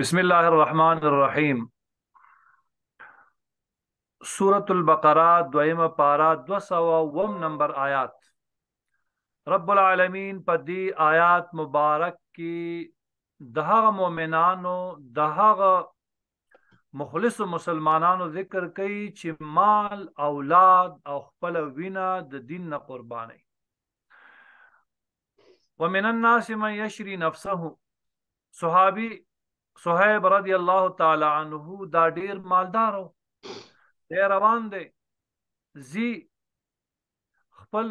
بسم الله الرحمن الرحیم سورة البقره دویمه پارا 209 نمبر آیات رب العالمین په دې آیات مبارک کې دهغه مؤمنانو دهغه مخلص مسلمانانو ذکر کوي چې مال اولاد او خپل وینا د دین نه قرباني ومن الناس من يشري نفسه صحابي صہیب رضی الله تعالی عنہ دا ډیر مالدارو ډیر روان دی زی خپل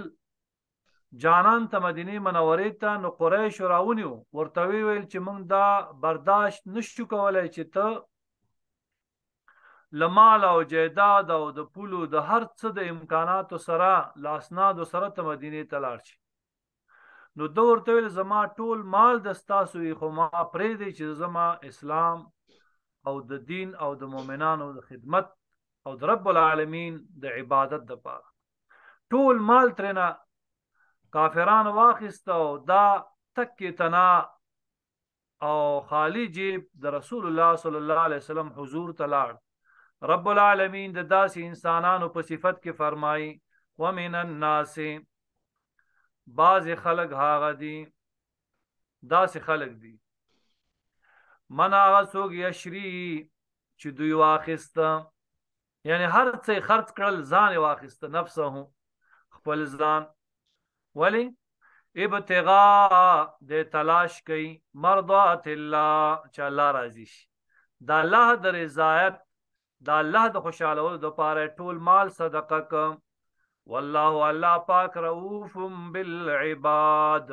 جانان ته مدینه منورې ته نو قریش راونیو ورته ویل چې موږ دا برداشت نشو کولای چې ته لمال او جیداد او د پولو د هر څه د امکاناتو سره لاسناد سره ته مدینه ته لاړ شي نو دو ورته ویل زما ټول مال د ستاسو وي خو ما پرې دی چې زما اسلام او د دین او د مؤمنانو د خدمت او د رب العالمین د عبادت د پاره ټول مال ترنا کافران واخست او دا تک تنا او خالی جیب د رسول الله صلی الله علیه وسلم حضور تلاړ رب العالمین د داسې انسانانو په صفت کې فرمایي ومن الناس بعض خلق هاغه دي دا سه خلق دي من هغه څوک یشری چې دوی واخست یعنی هر څه خرج کړل ځان واخست نفسه خپل ځان ولی ابتغاء د تلاش کوي مرضات الله چې الله راضي شي د الله د رضایت د الله د خوشاله ولو لپاره ټول مال صدقه کوم والله الله پاک رؤوف بالعباد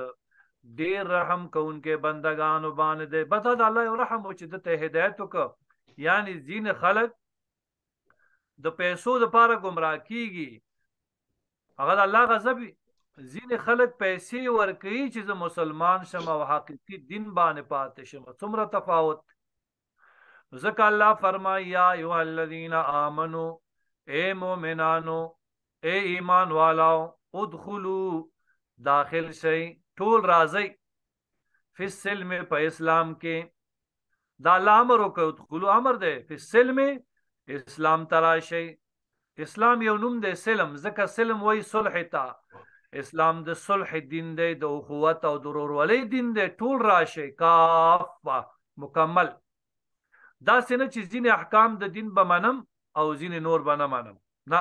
ډیر رحم کوونکې بندگانو باندې بته د الله رحم او چې د هدایت وک یعنی زین خلق د پیسو د پاره گمراه کیږي هغه د الله غضب زین خلق پیسې ورکړي چې مسلمان شم او حقيقي دین باندې پاتې شم څومره تفاوت ذکر الله فرمایا ایه الذین آمنو اے مومنانو اے ایمان والاو ادخلو داخل شئ ټول راځي فی السلم په اسلام کې دا لامر او ادخلو امر دی فی السلم اسلام تراشئ اسلام یو نوم دی سلم ځکه سلم وای صلح ته اسلام د صلح دین دی د اخوت او درورولۍ دین دی ټول راشه کاف مکمل دا سینه چې ځین احکام د دین به منم او ځین نور به نه منم نه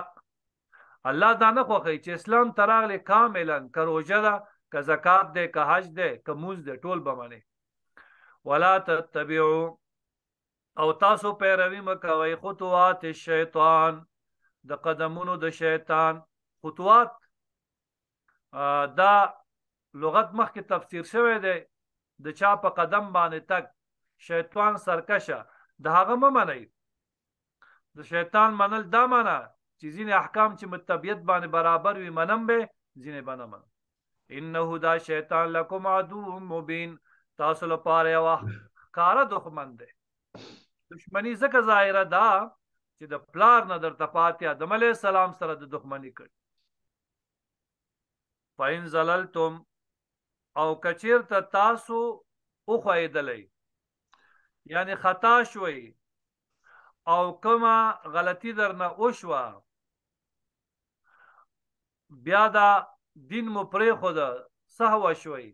الله دا نه خوخی چې اسلام تراغله کاملا کروجه دا که زکات ده که حج ده که موز ده ټول بمنه ولا تتبعوا او تاسو پیروي مکوي خطوات الشیطان د قدمونو د شیطان خطوات دا لغت مخکې تفسیر شوی دی د چا په قدم باندې تک شیطان سرکشه د هغه ممنئ د شیطان منل دا معنا چې ځینې احکام چې متبعیت باندې برابر وي منم به ځینې باندې من انه دا شیطان لکم عدو مبین تاسو لپاره یو کار دښمن دی دښمنی زکه ظاهره دا چې د پلار نه درته پاتې آدم علی السلام سره د دښمنی کړ پاین زللتم او کچیر ته تاسو او خوایدلې یعنی خطا شوي او کما غلطی درنه وشوه بیا دا دین مو پرې خو دا سهو شوي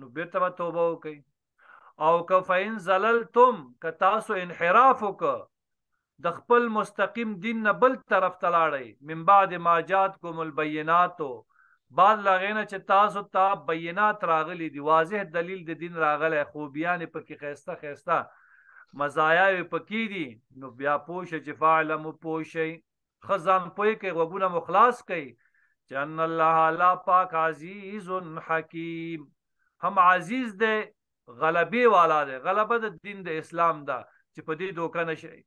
نو بیرته به توبه وکي او که فین زللتم که تاسو انحراف وکړه د خپل مستقیم دین نه بل طرف ته لاړی من بعد ما جات کوم البینات بعد لاغینه چې تاسو ته بینات راغلی دی واضح دلیل د دین راغلی خوبیان پکې خيسته خيسته مزایا پکې دي نو بیا پوښ چې فعلم پوښي خزان پوي کې غوونه مخلاص کړي چن الله لا پاک عزیز حکیم هم عزیز دی غلبي والا دی غلبه د دین د اسلام دا چې په دې دوکه نشي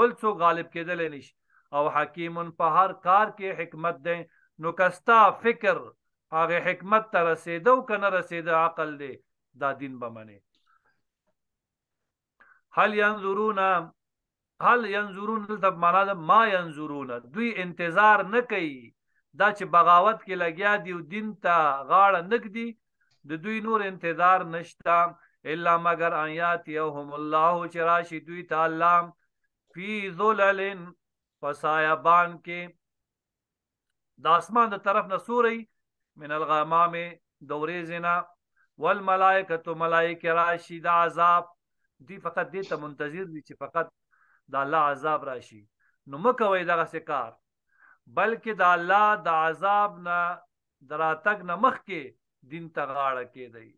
بل څو غالب کېدل نشي او حکیم په هر کار کې حکمت دی نو کستا فکر هغه حکمت ته رسیدو کنه رسیدو عقل دی دا دین به منی هل ينظرون هل ينظرون دلته معنا ما ينظرون دوی انتظار نه کوي دا چې بغاوت کې لګیا دی او دین ته غاړه نګدي د دوی نور انتظار نشتا الا مگر آیات یهم الله چې راشي دوی ته الله فی ذلل فسایبان کې د اسمان د طرف نه سوري من الغمام دورې زنا والملائکه ملائکه راشي د عذاب دی فقط دې ته منتظر دي چې فقط د الله عذاب راشي نو مکوې دغه سکار بلکې د الله د عذاب نه دراتګ نه مخکې دین ته غاړه کېدی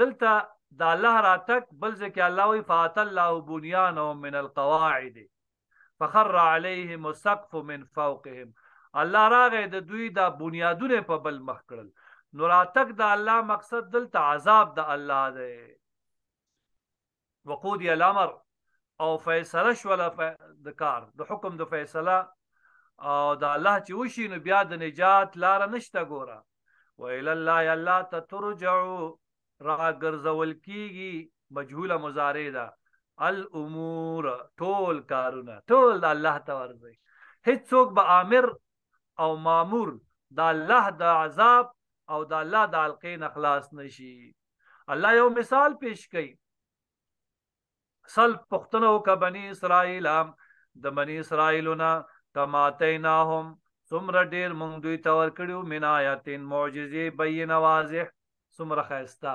دلته د الله راتک بل ځکه الله وی فات الله بنيانهم من القواعد فخر عليهم السقف من فوقهم الله راغې د دوی د بنیادونه په بل مخ کړل نو راتک د الله مقصد دلته عذاب د الله دی وقود الامر او فیصله شول د کار د حکم د فیصله او د الله چې وشي نو بیا د نجات لار نشته ګوره ویل الله الله ته ترجعو را ګرځول کیږي مجهوله مضارع ده الامور ټول کارونه ټول د الله ته ورځي هیڅوک به امر او مامور د الله د عذاب او د الله د حلقې نخلاص نشي الله یو مثال پیش کړي سل پختنو کا بنی اسرائیل د بنی اسرائیلونه کما تیناهم څومره ډیر مونږ دوی ته ورکړو من آیاتین معجزې بین واضح څومره خاستا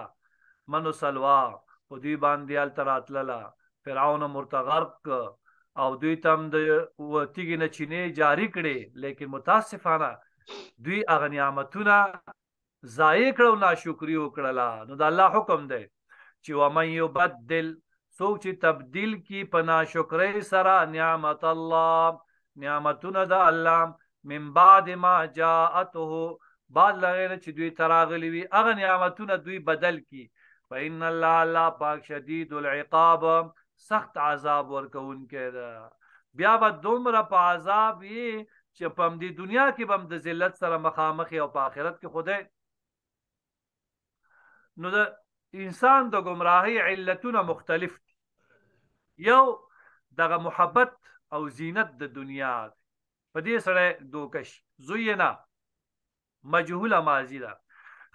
منو سلوا په دوی باندې ال تراتللا فرعون مرتغرق او دوی تم د وتیګ نه چینه جاری کړي لیکن متاسفانه دوی اغه نعمتونه ضایع کړو ناشکری وکړلا نو د الله حکم دی چې و من یبدل سوچ تبدیل کی پنا شکرې سره نعمت الله نعمتونه د الله من بعد ما جاءته بعد لغیر چې دوی تراغلی وي هغه نعمتونه دوی بدل کی فإن الله الله پاک شدید العقاب سخت عذاب ورکون کړه بیا به دومره په عذاب یې چې په دې دنیا کې به د ذلت سره مخامخ او په آخرت کې خدای نو د انسان د گمراهي علتونه مختلف دي یو دغه محبت او زینت د دنیا په دې سره دوکش زوینا مجهول ماضی دا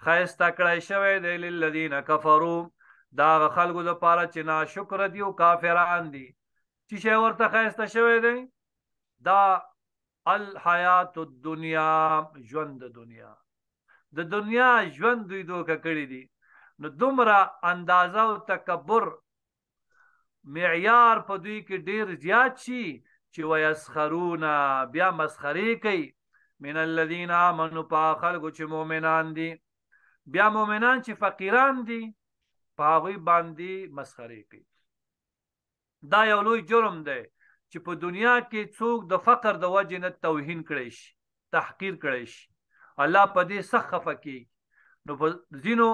خایستا کړای شوی د للذین کفروا دا خلکو لپاره چې ناشکر دي او کافران دي چې شی ورته خایستا شوی دی دا الحیات الدنیا ژوند دنیا د دنیا ژوند دوی دوکه کړی دي نو دومره اندازه او تکبر معیار په دوی کې ډیر زیات شي چې ويسخرون بیا مسخري کوي من الذين امنوا فخلقوا چې مؤمنان دي بیا مؤمنان چې فقیران دي پاغوی باندې مسخري کوي دا یو لوی جرم دی چې په دنیا کې څوک د فقر د وجې نه توهین کړي شي تحقیر کړي شي الله په دې سخف کوي نو په زینو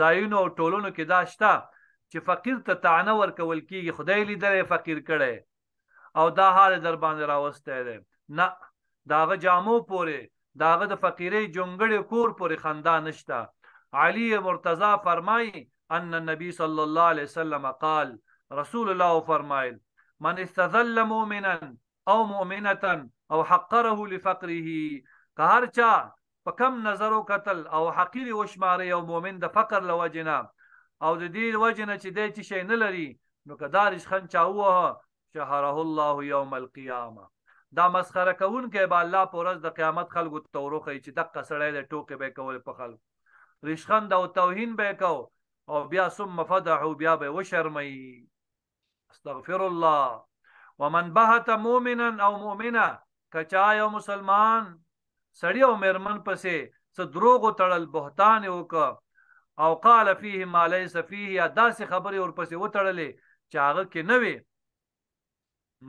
زاینو او ټولونو کې دا شته چې فقیر ته تعنه ورکول کیږي خدای لیدل فقیر کړي او دا حال در باندې راوسته ده نه داغه جامو پورې داغه د فقیرې جونګړې کور پورې خندا نشتا علی مرتضی فرمای ان النبي صلى الله عليه وسلم قال رسول الله فرمایل من استذل مؤمنا او مؤمنه او حقره لفقره که هر چا په کم نظرو قتل او حقیر وشماره یو مؤمن د فقر لوجنه او د دې وجه نه چې دې چې شي نه لري نو کدارش خن چاوه شهره الله یوم القیامه دا مسخره کون کې به الله پر ورځ د قیامت خلکو توروخه چې د قصړې د ټوکې به کول په خلکو ریشخند او توهین به کو او بیا ثم فدعوا بیا به وشرمي استغفر الله ومن بهت مؤمنا او مؤمنه کچا یو مسلمان سړی او مرمن پسې څه دروغ تړل بهتان وک او قال فيه ما ليس فيه داسې خبرې ورپسې وتړلې چې هغه کې نه وي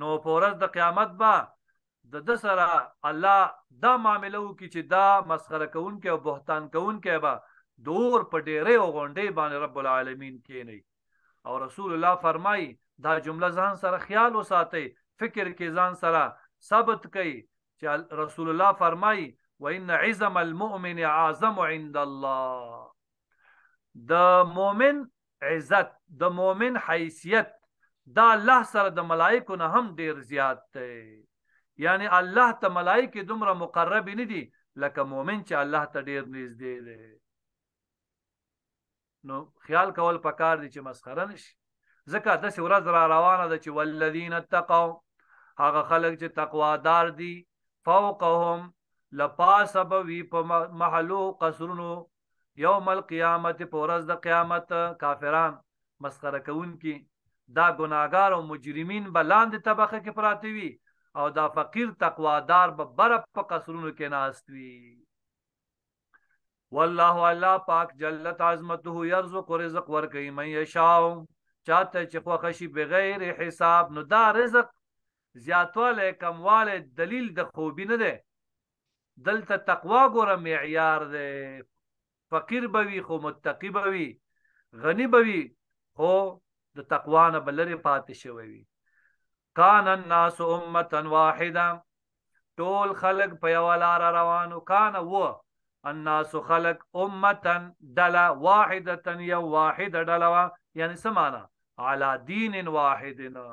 نو پورز د قیامت با د د سره الله دا معامله وکړي چې دا مسخره کوونکې او بهتان کوونکې به دور په ډېرې او غونډې باندې رب العالمین کینی او رسول الله فرمای دا جمله ځان سره خیال وساتي فکر کې ځان سره ثبت کړي چې رسول الله فرمای وان عزم المؤمن اعظم عند الله د مؤمن عزت د مؤمن حیثیت دا الله سره د ملائکو نه هم ډیر زیات دی یعنی الله ته ملائکه دومره مقرب نه دي لکه مؤمن چې الله ته ډیر نږدې دی نو خیال کول پکار دي چې مسخره نشي ځکه د ورځ را روانه ده چې والذین اتقوا هغه خلک چې تقوا دار دي فوقهم لپاسبوی په محلو قصرونو یوم القیامت پورز د قیامت کافران مسخره کوونکی دا ګناګار او مجرمین به لاندې طبقه کې پراته وي او دا فقیر تقوادار به بر په قصرونو کې ناست وي والله الله پاک جلت عظمته يرزق رزق ورکوي من یشاء چاته چې خو خشي بغیر حساب نو دا رزق زیاتواله کمواله دلیل د خوبی نه ده دلته تقوا ګوره معیار ده فقیر به وي خو متقی به وي غنی به وي خو د تقوا نه بلری پاتې شوی وي کان الناس امه واحده ټول خلق په یو لار روانو کان و الناس خلق امه دلا واحده یو واحده دلا یعنی سمانا على دین واحدنا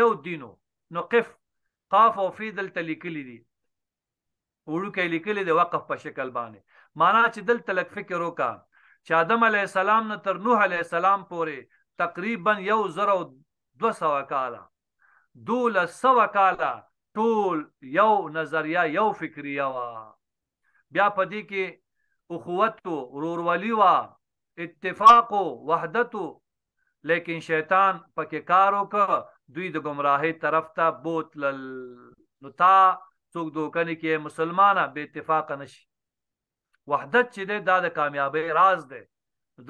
یو دینو نو قف قاف او فی دلته لیکلی دي وړو کې لیکلی دی وقف په شکل باندې معنا چې دلته لک فکر وکا چې آدم علی السلام نه تر نوح علی السلام پورې تقریبا یو زره دو سو کاله دول سو کاله ټول یو نظریه یو فکریه وا بیا پدې کې اخوت ورورولي وا اتفاق وحدت لیکن شیطان پکې کارو ک دوی د گمراهی طرف ته بوتل نو تا څوک دوکنه کې مسلمانه به اتفاق نشي وحدت چې دی دا د کامیابی راز دی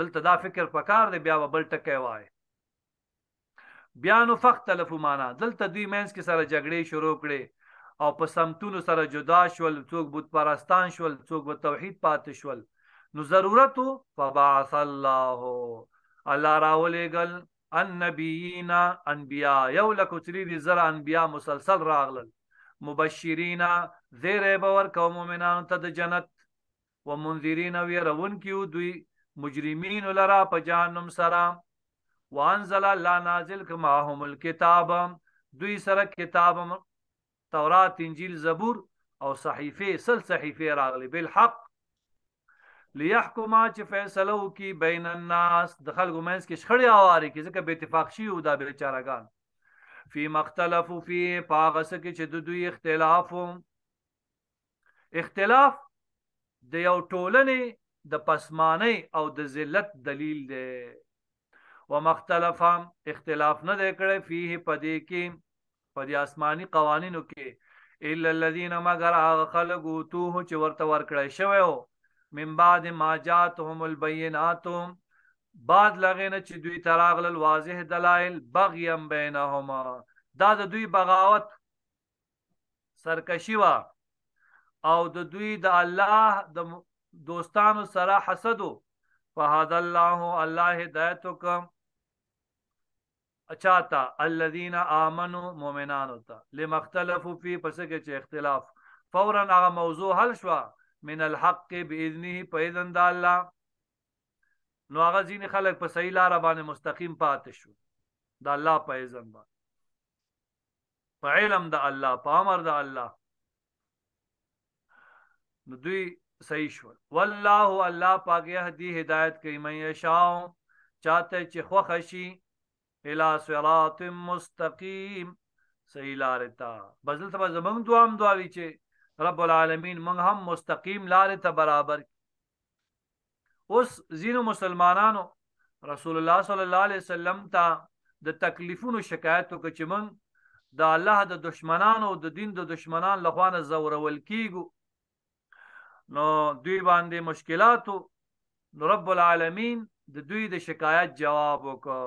دلته دا فکر پکار دی بیا بل ټکی وای بیا نو فخت تلفو معنا دلته دوی مینس کې سره جګړې شروع کړي او په سمتونو سره جدا شول څوک بت پرستان شول څوک په توحید پاتې شول نو ضرورت فبعث الله الله راولېګل النبیین انبیا یو لکو تری زر انبیا مسلسل راغلل مبشرین زیر باور کوم مومنان ته د جنت و منذرین او يرون کیو دوی مجرمین لرا په جهنم سره وانزل الله نازل کما هم الكتاب دوی سره کتاب تورات انجیل زبور او صحیفه سل صحیفه راغلی بالحق ليحكم چې فیصله وکي بین الناس د خلکو منځ کې شخړې اواري کې ځکه به اتفاق شي او دا بیچارهګان فی مختلف فی پاغس کې چې د دوی اختلاف اختلاف د یو ټولنې د پسمانۍ او د ذلت دلیل دی ومختلفا اختلاف نه دی کړی فيه پدې کې پدې آسماني قوانینو کې الا الذين مگر هغه خلق توه چې ورته ورکړی شوی او من بعد ما جاتهم البينات بعد لغینه چې دوی تراغل واضح دلایل بغیم بینهما دا د دوی بغاوت سرکشی وا او د دوی د الله د دوستانو سره حسدو فهد الله الله هدایت کوم اچاتا الذين امنوا مؤمنان تا لمختلفوا فی پس کې چې اختلاف فورا هغه موضوع حل شو من الحق باذنه په اذن د الله نو هغه ځین خلک په صحیح لار باندې مستقیم پاتې شو د الله په اذن باندې په علم د الله په امر د الله نو دوی صحیح شول والله الله پاک یهدی هدایت کوي مې شاو چاته چې خو خشي الى صراط مستقيم صحیح لارې ته بزل ته زمنګ دعا هم دعا وی چې رب العالمین موږ هم مستقیم لارې ته برابر اوس زینو مسلمانانو رسول الله صلی الله علیه وسلم ته د تکلیفونو شکایتو کې چې موږ د الله د دشمنانو او د دین د دشمنان لخوانه زورول کیګو نو دوی باندې مشکلاتو نو رب العالمین د دوی د شکایت جواب وکړ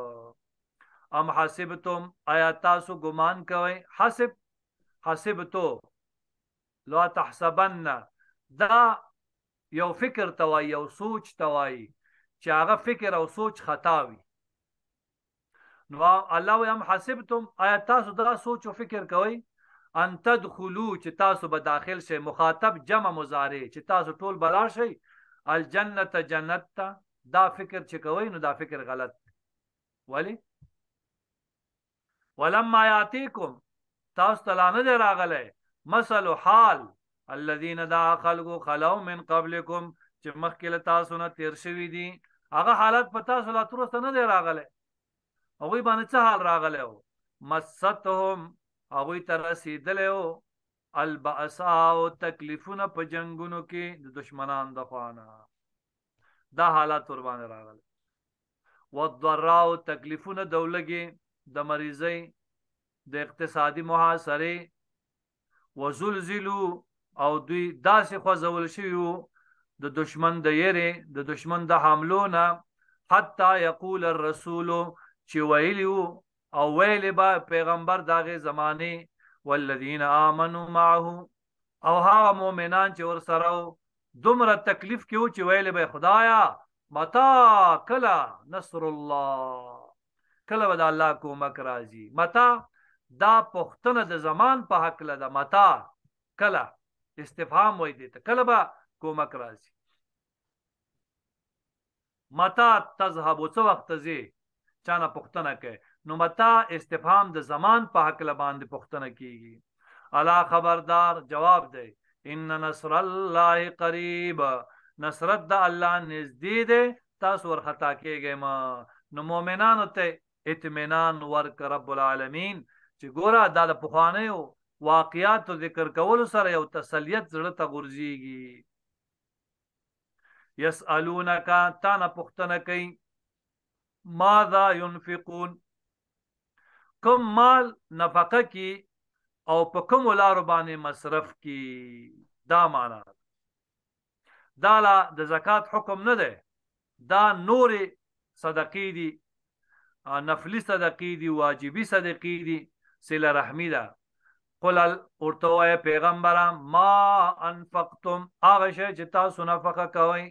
ام حسبتم آیا تاسو ګمان کوئ حسب حسبتو لا تحسبن دا یو فکر توای یو سوچ توای چې هغه فکر او سوچ خطا وي نو الله هم حسبتم آیا تاسو دا سوچ او فکر کوئ ان تدخلوا چې تاسو به داخل شئ مخاطب جمع مضارع چې تاسو ټول بلار شئ الجنه جنت تا دا فکر چې کوي نو دا فکر غلط ولی ولما یاتیکم تاسو تلانه دی راغله مثل حال الذين دا خلقو خلو من قبلكم چې مخکله تاسو نه تیر شوی دي هغه حالت په تاسو لا ترسته نه دی راغله هغه باندې څه حال راغله مستهم هغه تر رسیدلې او البعسا او تکلیفونه په جنگونو کې د دشمنان د خوانه دا حالات ور باندې راغله والضراء او تکلیفونه دولګي د مریضۍ د اقتصادي محاصره وزلزلوا او دوی داسې خوځول شوی د دشمن د یری د دشمن د حملو نه حتا یقول الرسول چې ویلو او ویل با پیغمبر داغه زمانه والذین آمنوا معه او هغه مؤمنان چې ور سره دومره تکلیف کې و چې ویل به خدایا متا کلا نصر الله کله به د الله کومک راځي متا دا پښتنه د زمان په حق لدا متا کله استفهام وای دي کله به کومک راځي متا تذهب څو وخت زی چانه پښتنه کوي نو متا استفهام د زمان په حق لباندې پښتنه کیږي الا خبردار جواب دی ان نصر الله قریب نصرت د الله نږدې دی تاسو ورخطا کیږئ ما نو مؤمنانو ته اطمینان ورک رب العالمین چې ګوره دا د پخوانیو واقعیات ذکر کول سره یو تسلیت زړه ته ګرځيږي یسالونک تا نه پښتنه کوي ماذا ينفقون کم مال نفقه کی او په کوم لارو باندې مصرف کی دا معنا دا لا د زکات حکم نه ده دا نور صدقې دي نفلی صدقې دي واجبي صدقې دي صله رحمی ده قل ورته وای پیغمبره ما انفقتم هغه شی چې تاسو نفقه کوئ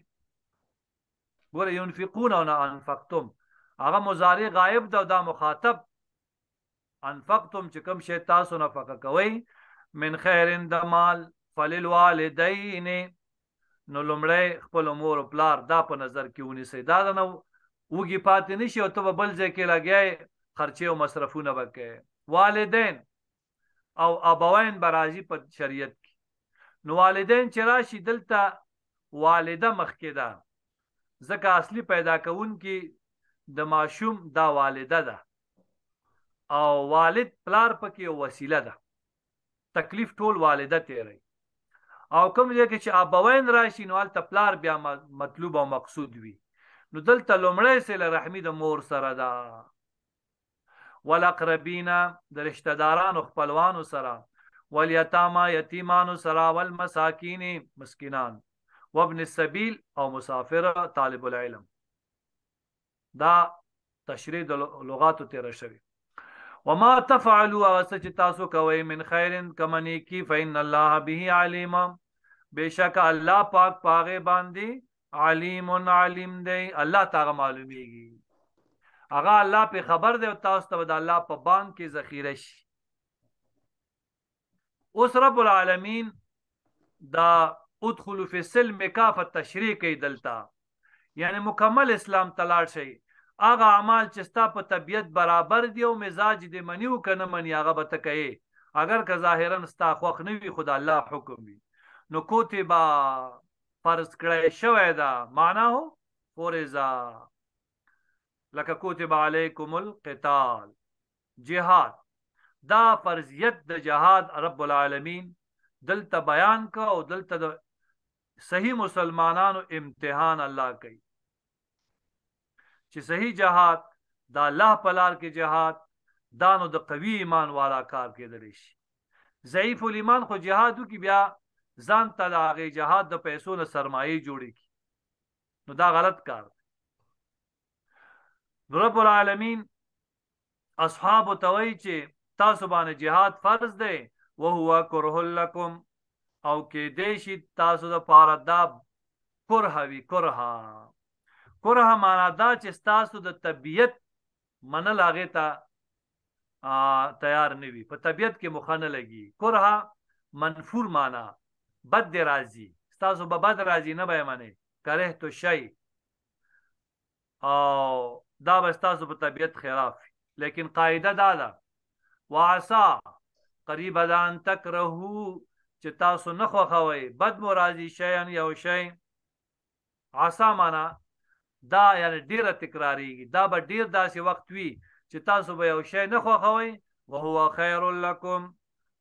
ګوره ينفقون او انفقتم هغه مضارع غائب ده دا مخاطب انفقتم چې کوم شی تاسو نه فقه کوي من خیر د مال فللوالدین نو لمړی خپل مور او پلار دا په نظر کې ونی سي دا نه وږي پاتې نشي او ته بل ځای کې لګیای خرچه او مصرفونه وکړي والدین او ابوین برازي په شریعت کې نو والدین چې راشي دلته والده مخکې ده ځکه اصلي پیدا کون کې د ماشوم دا والده ده او والد پلار پکې وسیله ده تکلیف ټول والده تیری او کوم ځای کې چې ابوین راشي نو الته پلار بیا مطلوب او مقصود وي نو دلته لمړی سره رحمی د مور سره ده والاقربینا د رشتہ دارانو خپلوانو سره والیتاما یتیمانو سره والمساکین مسکینان وابن السبیل او مسافر طالب العلم دا تشریح د لغاتو تیر شوی وما تفعلوا اسچ تاسو کوي من خیر کمنی کی فین الله به علیم بشک الله پاک پاغه باندې علیم علیم دی الله تعالی معلومیږي اغه الله په خبر دی تاسو ته د الله په بانک کې ذخیره شي اوس رب العالمین دا ادخلوا فی السلم کافه تشریع کوي دلته یعنی مکمل اسلام تلاړ شي هغه اعمال چې ستا په طبیعت برابر دی او مزاج دې منی او کنه منی هغه به تکي اگر که ظاهرا ستا خوخ نه وي خدای الله حکم وي نو کوتبا فرض کړی شوی دا معنا هو فرضا لکه کوتب علیکم القتال جهاد دا فرضیت د جهاد رب العالمین دلته بیان کا او دلته صحیح مسلمانانو امتحان الله کوي چې صحیح جهاد دا الله پلار کې جهاد دانو د قوي ایمان والا کار کېدلی شي ضعیف الایمان خو جهادو کې بیا ځان ته د هغې جهاد د پیسو نه سرمایه جوړې کی نو دا غلط کار دی رب العالمین اصحاب توي چې تاسو باندې جهاد فرض دی او هو کره لكم او کې دیشی تاسو د پاره دا کرهوي کرها کره معنا دا چې ستاسو د طبیعت منل هغه ته تیار نه وي په طبیعت کې مخانه لګي کره منفور معنا بد دی راضي ستاسو به بد راضي نه به معنی کره تو شی او دا به ستاسو په طبیعت خلاف لیکن قاعده دا ده واسا قریب دان تک رهو چې تاسو نه خوښوي بد مو راضي شی یو شی عسا معنا دا یعنی ډیره تکراریږي دا به ډیر داسې وخت وي چې تاسو به یو شی نه خوښوي او هو خیر لکم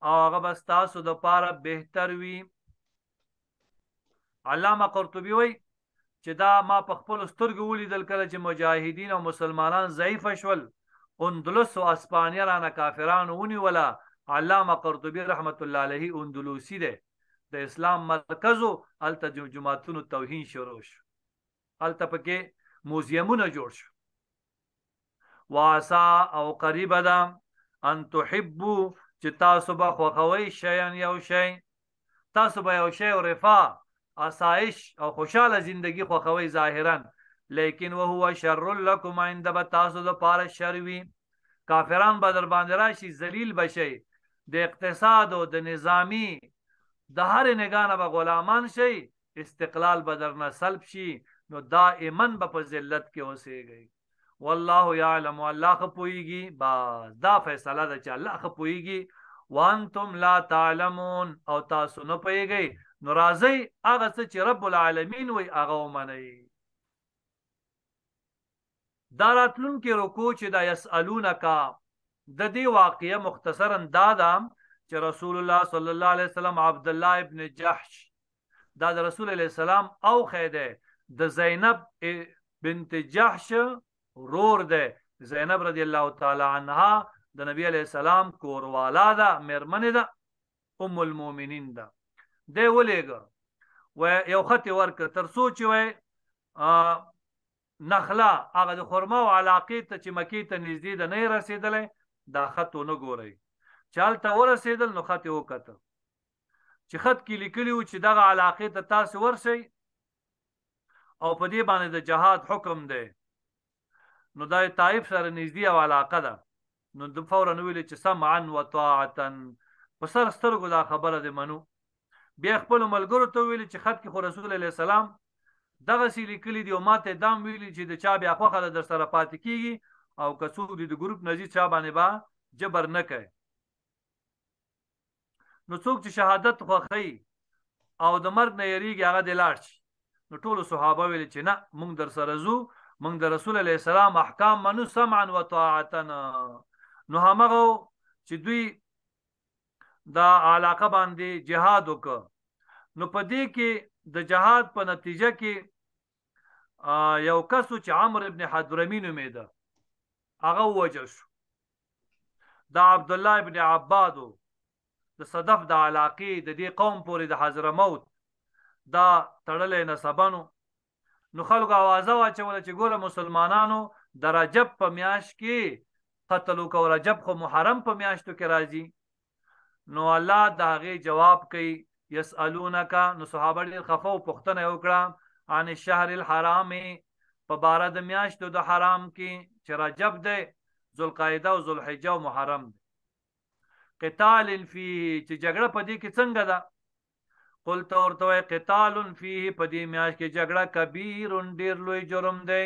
او هغه به تاسو د پاره بهتر وي علامه قرطبي وای چې دا ما په خپل سترګو ولیدل کله چې مجاهدین او مسلمانان ضعیف شول اندلس او اسپانیا رانه کافرانو ونیولا علامه قرطبي رحمت الله علیه اندلوسی دی د اسلام مرکزو التجمعاتونو توهین شروع شو هلته پکې موزیمونه جوړ شو واسا او قریب ده ان تحبو چې تاسو به خوښوي شیان یو شی تاسو به یو شی او رفاه آسایش او خوشاله زندگی خوښوي ظاهرا لیکن وهو شر لكم عند بتاسو د پاره شر وی کافران به در باندې راشي ذلیل بشي د اقتصاد او د نظامی د هر نگانه به غلامان شي استقلال به در نه سلب شي نو دائما به په ذلت کې اوسېږي والله يعلم الله خپويږي بس دا فیصله ده چې الله خپويږي وانتم لا تعلمون او تاسو نه پويږئ نو راځي هغه څه چې رب العالمین وي هغه ومنئ دا راتلون کې رکو چې دا يسالونک د دې واقعې مختصرا دا دام چې رسول الله صلی الله علیه وسلم عبد الله ابن جحش دا د رسول الله سلام او خیده د زینب بنت جحش رور ده زینب رضی الله تعالی عنها د نبی علی السلام کوروالا ده مرمن ده ام المؤمنین ده دی ولېګه و یو خط ورک تر سوچ وي نخلا هغه د خرما او علاقې ته چې مکی ته نږدې ده نه رسیدلې دا خط نه ګوري چالتہ ورسېدل نو خط وکړه چې خط کې لیکلی و چې دغه علاقې ته تاسو ورسئ او په دې باندې د جهاد حکم دی نو دا طائف سره نږدې او علاقه ده نو د فورا ویل چې سمعا و طاعتا په سر سترګو دا خبره دې منو بیا خپل ملګرو ته ویل چې خط کې خو رسول الله سلام دغه سې لیکلي دی او ماته دام ویل چې د چا بیا خوخه در سره پات کیږي او کڅو دې د ګروپ نزي چا باندې با جبر نه کوي نو څوک چې شهادت خوخی او د مرګ نه یریږي هغه د لاړ شي نو ټول صحابه ویل چې نه موږ در سره زو موږ د رسول الله سلام احکام منو سمعا و طاعتنا نو هغه چې دوی دا علاقه باندې جهاد وکړه نو په دې کې د جهاد په نتیجه کې یو کس چې عمرو ابن حضرمی نومیده هغه وجه شو دا عبد الله ابن عبادو د صدف د علاقې د دې قوم پورې د حضرموت دا تړلې نسبانو نو خلکو اوازه واچول چې ګوره مسلمانانو د رجب په میاش کې قتل او رجب خو محرم په میاشتو کې راځي نو الله داغه جواب کوي یسالونک نو صحابه ډیر خفه او پښتنه وکړه ان الشهر الحرام په بار د میاشتو د حرام کې چې رجب دی ذوالقعده او ذوالحجه او محرم دی قتال فی چې جګړه په دې کې څنګه ده قل تو ورته قتال فيه په دې میاش کې جګړه کبیر ډیر لوی جرم دی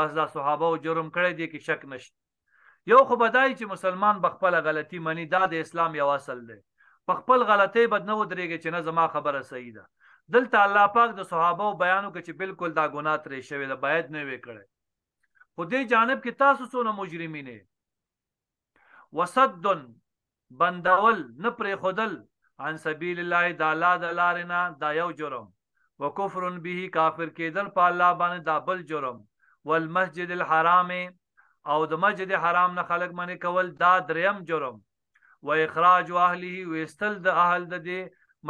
بس دا صحابه جرم کړی دی کې شک نشته یو خو بدای چې مسلمان بخپل غلطي منی دا د اسلام یو اصل دی بخپل غلطي بد نه ودرېږي چې نه زما خبره صحیح ده دلته الله پاک د صحابه بیانو کې چې بالکل دا ګناه ترې شوی دا باید نه وکړي خو دې جانب کې تاسو څونه مجرمین وسد بندول نه پرې خودل عن سبیل الله د الله د لارې نه دا یو جرم وکفر به کافر کېدل په الله باندې دا بل جرم والمسجد الحرام او د مسجد حرام نه خلق منې کول دا دریم جرم و اخراج اهله وستل د اهل د دې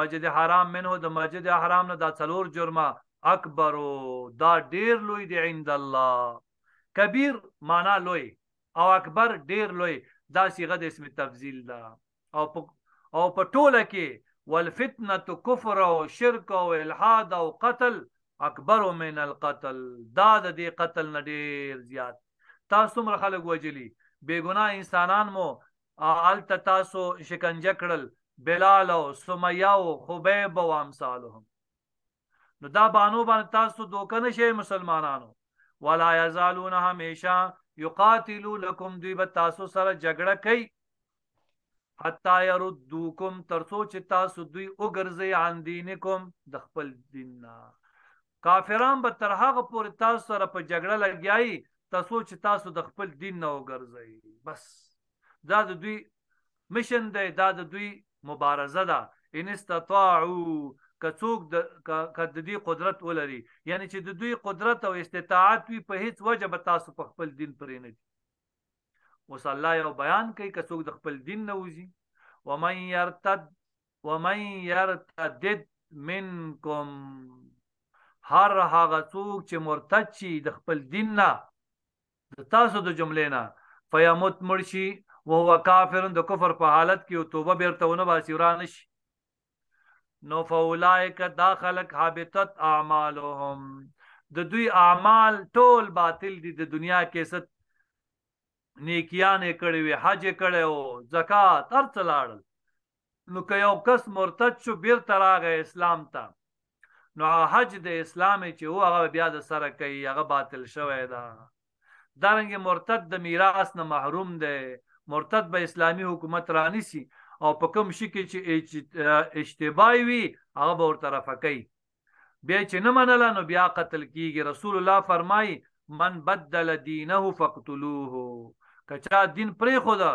مسجد حرام منه د مسجد حرام نه دا څلور جرمه اکبر دا ډیر لوی دی عند الله کبیر معنا لوی او اکبر ډیر لوی دا صيغه د اسم تفضیل ده او په او په ټوله کې والفتنه کفر او شرک او الحاد او قتل اکبر من القتل دا د دې قتل نه ډیر زیات تاسو مر خلک وجلی بے ګناه انسانان مو آل تاسو شکنجه کړل بلال او سمیا او خبیب او امثالهم نو دا بانو باندې تاسو دوکه نشئ مسلمانانو ولا یزالون همیشه یقاتلونکم دوی به تاسو سره جګړه کوي حتا يردوکم ترسو چې تاسو دوی وګرځي عن دینکم د خپل دین نه کافران به تر هغه پورې تاسو سره په جګړه لګیایي تاسو چې تاسو د خپل دین نه وګرځي بس دا د دوی مشن دی دا د دوی مبارزه ده ان استطاعوا کڅوک د کد دې قدرت ولري یعنی چې د دوی قدرت او استطاعت وي په هیڅ وجه به تاسو په خپل دین پرې نه مصلا یو بیان کوي که څوک د خپل دین نه وځي ومن يرتد ومن يرتد منکم هر هغه څوک چې مرتد شي د خپل دین نه د تاسو د جملې نه فیموت مرشي او هو کافر د کفر په حالت کې او توبه بیرتهونه باسي وران شي نو فاولائک داخلك حبطت اعمالهم د دوی اعمال ټول باطل دي د دنیا کې ست نیکیانې کړې وي حج کړې او زکات هر څه لاړل نو که یو کس مرتد شو بیرته راغی اسلام ته نو حج د اسلام چې هو هغه بیا د سره کوي هغه باطل شوی دا دارنګه مرتد د میراث نه محروم دی مرتد به اسلامی حکومت رانیسی او په کوم شي کې چې اشتباه وي هغه به ور طرفه کوي بیا چې نه منل نو بیا قتل کیږي رسول الله فرمای من بدل دینه فقتلوه کچا دین پرې خدا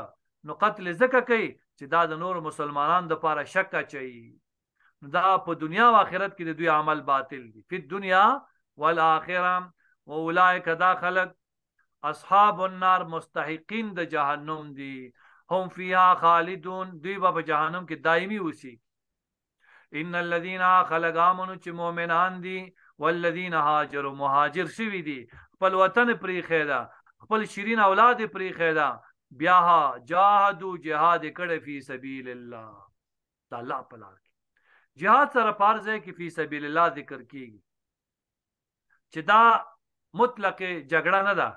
نو قتل زکه کوي چې دا د نور مسلمانانو د پاره شک اچي دا په دنیا او آخرت کې د دوی عمل باطل دي په دنیا والآخره اولئک دا خلق اصحاب النار مستحقین د جهنم دي هم فیها خالدون دوی په جهنم کې دایمي اوسي ان الذين خلقامن چې مؤمنان دي والذین هاجروا مهاجر شوی دي خپل وطن پرې خیدا خپل شیرین اولاد پرې خیدا بیا جهادو جهاد کړه فی سبیل الله د الله په لار کې جهاد سره فرض دی کې فی سبیل الله ذکر کیږي چې دا مطلق جګړه نه ده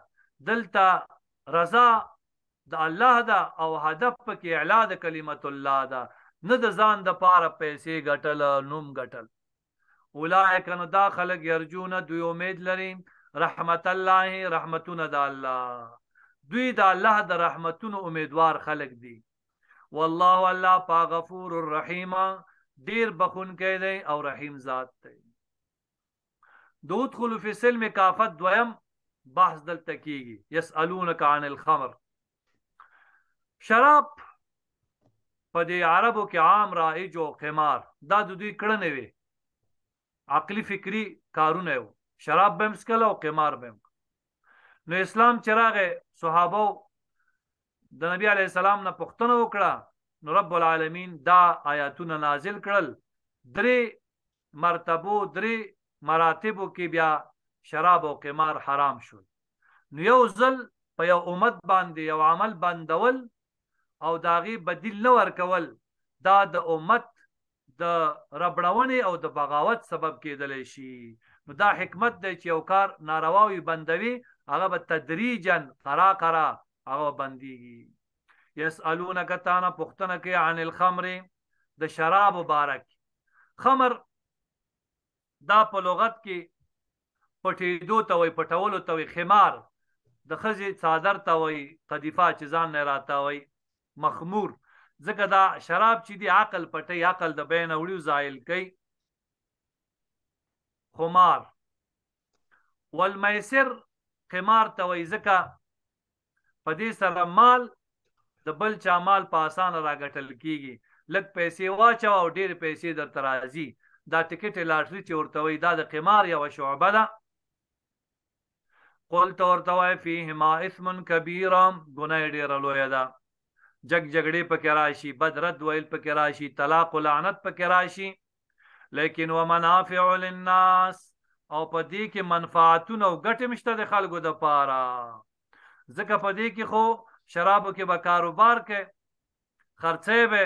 دلته رضا د الله دا او هدف پکې اعلا د کلمت الله دا نه د ځان د پاره پیسې ګټل نوم ګټل اولائک ان داخلك يرجون دوی امید لري رحمت الله رحمتونه د الله دوی د الله د رحمتونو امیدوار خلق دي والله الله پاغفور الرحیم ډیر بخون کې دی او رحیم ذات دی دودخل فی سلم کافت دویم بحث دلته کیږي یسالونک عن الخمر شراب په دې عربو کې عام رایج او قمار دا د دوی کړنې وي عقلی فکری کارونه وي شراب بهم سکل او قمار بهم نو اسلام چراغه صحابه د نبی علی السلام نه پښتنه وکړه نو رب العالمین دا آیاتونه نازل کړل درې مرتبو درې مراتبو کې بیا شراب او قمار حرام شول نو یو ځل په یو امت باندې یو عمل بندول او داغي بدیل نه ورکول دا د امت د ربړونې او د بغاوت سبب کېدلی شي نو دا حکمت دی چې یو کار نارواوي بندوي هغه به تدریجا قرا قرا هغه بنديږي يسالونک تانا پختنه کې عن الخمر د شراب مبارک خمر دا په لغت کې پټېدو ته وي پټولو ته وي خمار د خزي صادر ته وي قدیفه چې ځان نه راته وي مخمور ځکه دا شراب چې دی عقل پټي عقل د بین وړو زایل کوي خمار والمیسر قمار ته وای زکه په دې سره مال د بل چا مال په اسانه راګټل کیږي لګ پیسې واچو او ډیر پیسې در ترازی دا ټیکټ لاټري چې ورته وای دا د قمار یو شعبه ده قلت ورته وای فیهما اثم کبیر ګناه ډیر لوی ده جګ جګړې پکې راشي بدرد ویل پکې راشي طلاق لعنت پکې راشي لیکن و منافع للناس او په دې کې منفعتونه او ګټه مشته د خلکو د پاره ځکه په دې کې خو شرابو کې به کاروبار کې خرڅې به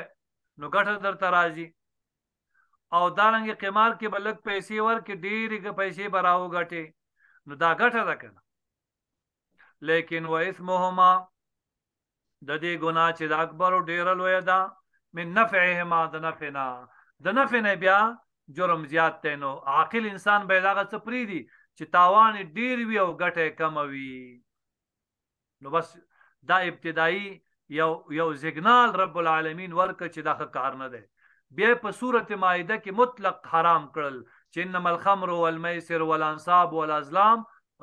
نو ګټه در ترازی او دالنګ قمار کې به لګ پیسې ور کې ډېرې پیسې براو ګټه نو دا ګټه ده کنه لیکن و اسمهما د دې ګناه چې د اکبر ډېر لوی ده من نفعهما د نفعنا د نفع نه بیا جرم زیات دی نو عاقل انسان به داغه څه پریدي چې تاوان ډیر وي او ګټه کم وي نو بس دا ابتدایي یو یو زګنال رب العالمین ورک چې دا کار نه دی بیا په صورت مائده کې مطلق حرام کړل چې انما الخمر والميسر والانصاب والازلام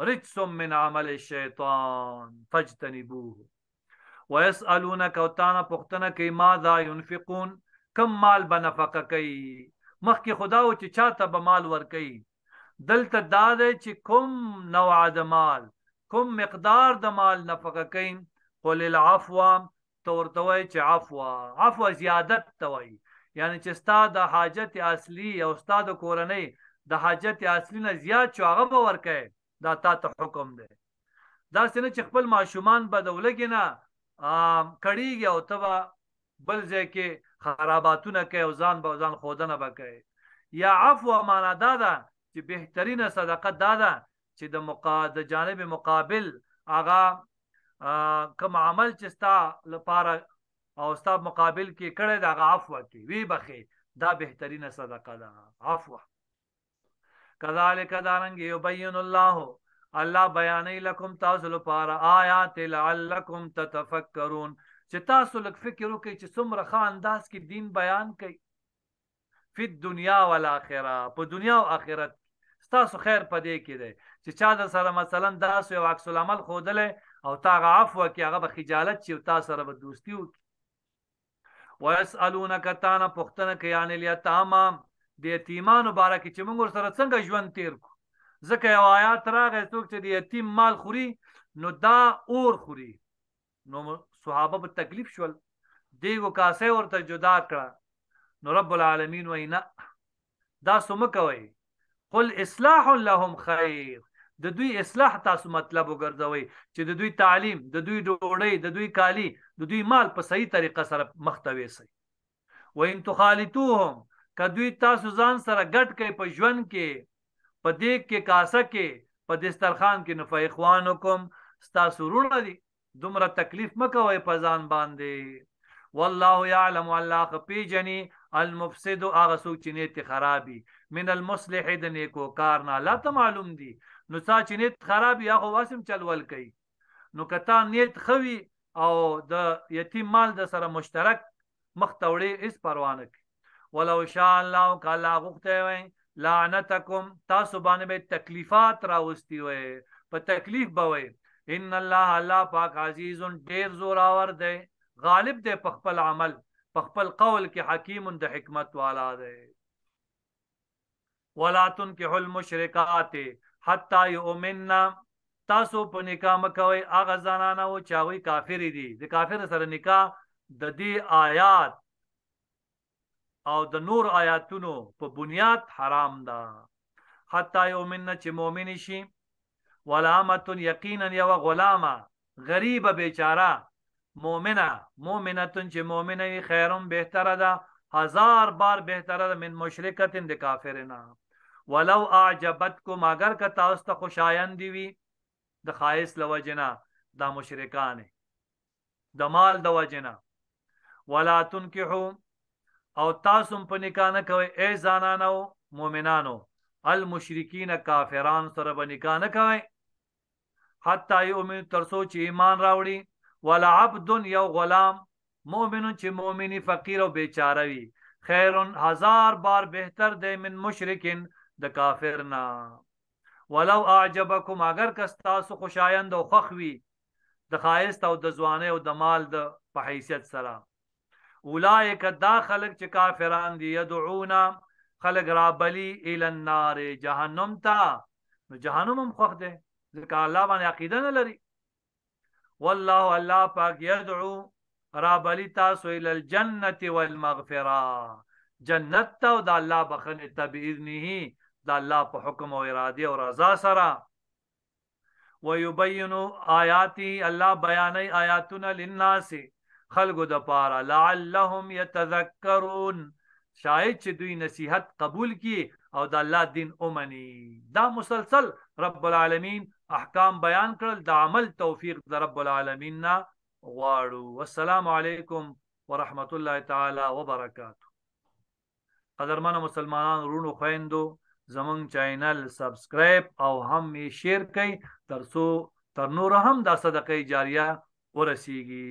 رجس من عمل الشیطان فاجتنبوه ويسالونك وتانا پختنه کې ما ذا ينفقون کم مال بنفقه کوي مخکې خدا او چې چاته به مال ورکړي دلته دا دی چې کوم نوع د مال کوم مقدار د مال نفقه کوي قل العفو تو ورته وای چې عفو عفو زیادت توي یعنی چې ستاد حاجت اصلي او ستاد کورنۍ د حاجت اصلي نه زیات شو هغه به ورکړي دا تا ته حکم دی دا سینه چې خپل ماشومان به دولګې نه کړیږي او ته بل ځای کې خراباتونه کوي او ځان به ځان خودنه به کوي یا عفو معنا دا ده چې بهترینه صدقه دا ده چې د مقاد جانب مقابل آغا کوم عمل چې ستا لپاره او ستا مقابل کې کړي دا عفو کوي وی بخي دا بهترینه صدقه ده عفو کذالک دارنګ یبین الله الله بیانې لکم تاسو لپاره آیات لعلکم تتفکرون چې تاسو لک فکر وکړئ چې څومره ښه انداز کې دین بیان کړي په دنیا او آخرت په دنیا او آخرت تاسو خیر پدې کې دی چې چا د سره مثلا داس یو عکس العمل خودلې او تا غعفو کې هغه به خجالت شي او تا سره به دوستی وکړي ويسالونک تانا پختنه کې ان الیتام د یتیمانو باره کې چې موږ سره څنګه ژوند تیر کو ځکه یو آیات راغی څوک چې د یتیم مال خوري نو دا اور خوري نو صحابه په تکلیف شول دی وکاسه ورته جدا کړه نو رب العالمین وینا دا سم کوي قل اصلاح لهم خیر د دوی اصلاح تاسو مطلب وګرځوي چې د دوی تعلیم د دوی ډوړې د دوی کالی د دوی مال په صحیح طریقه سره مختوي سي و ان تخالطوهم کدوی تاسو ځان سره ګډ کړي په ژوند کې په دې کې کاسه کې په دسترخوان کې نو فایخوانکم تاسو ورونه دي دومره تکلیف مکوئ په ځان باندې والله يعلم الله خپي جني المفسد هغه څوک چې نیت خرابي من المصلح د نیکو کار نه لا ته معلوم دي نو څا چې نیت خرابي هغه واسم چلول کوي نو کتا نیت خوي او د یتیم مال د سره مشترک مخ توړي اس پروانه کوي ولو شاء الله کالا غخته وي لعنتکم تاسو باندې به تکلیفات راوستي وي په تکلیف بوي ان الله الله پاک عزیز ډیر زور اور دی غالب دی په خپل عمل په خپل قول کې حکیم د حکمت والا دی ولا تنكحوا المشركات حتى يؤمننا تاسو په نکاح مکوي اغه زنانه او چاوي کافر دي د کافر سره نکاح د دې آیات او د نور آیاتونو په بنیاد حرام ده حتی یومن چې مؤمن شي ولامه یقینا یو غلامه غریب بیچاره مؤمنه مؤمنتون چې مؤمنه وي خیرم بهتره ده هزار بار بهتره ده من مشرکتن د کافرنا ولو اعجبتکم اگر که تاسو ته خوشایند وي د خایس لوجنا دا مشرکان د مال د وجنا ولا تنکحو او تاسو په نکانه کوي ای زنانو مؤمنانو المشرکین کافرانو سره به نکانه کوي حتا یؤمن ترسو چې ایمان راوړي ولا عبد یو غلام مؤمن چې مؤمنی فقیر او بیچاره وي خیر هزار بار بهتر دی من مشرکین د کافر نه ولو اعجبکم اگر که تاسو خوشایند او خخوي د خایست او د ځوانه او د مال د په حیثیت سره اولائک دا خلق چې کافران دي یدعونا خلق رابلی الی النار جهنم تا نو جهنم هم خوخ ده ځکه الله باندې عقیده نه لري والله الله پاک يدعو را بلی تاسو ال الجنه والمغفره جنت ته او د الله بخنه تبعیذنه د الله په حکم او اراده او رضا سره ويبين آياتي الله بيان آياتنا للناس خلق د پارا لعلهم يتذكرون شاید چې دوی نصیحت قبول کی او د الله دین اومني دا مسلسل رب العالمین احکام بیان کړل د عمل توفیق د رب العالمین نه غواړو والسلام علیکم ورحمت الله تعالی وبرکاته قدرمنو مسلمانانو رونو خويندو زمونږ چینل سبسکرایب او هم یې شیر کړئ ترڅو تر نور هم دا صدقه جاریه ورسیږي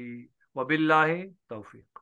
وبالله توفیق